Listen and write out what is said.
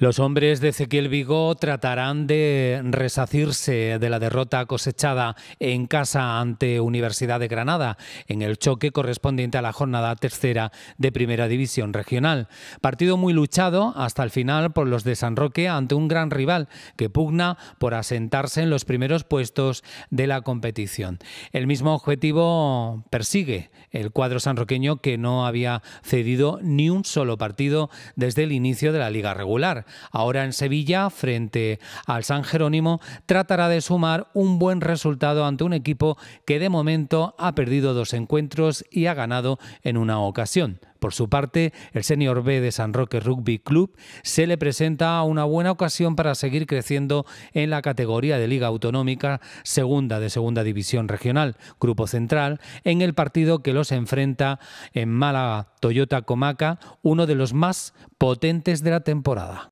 Los hombres de Ezequiel Vigo tratarán de resacirse de la derrota cosechada en casa ante Universidad de Granada en el choque correspondiente a la jornada tercera de Primera División Regional. Partido muy luchado hasta el final por los de San Roque ante un gran rival que pugna por asentarse en los primeros puestos de la competición. El mismo objetivo persigue el cuadro sanroqueño que no había cedido ni un solo partido desde el inicio de la liga regular. Ahora en Sevilla, frente al San Jerónimo, tratará de sumar un buen resultado ante un equipo que de momento ha perdido dos encuentros y ha ganado en una ocasión. Por su parte, el Senior B de San Roque Rugby Club se le presenta una buena ocasión para seguir creciendo en la categoría de Liga Autonómica Segunda de Segunda División Regional, Grupo Central, en el partido que los enfrenta en Málaga Toyota Comaca, uno de los más potentes de la temporada.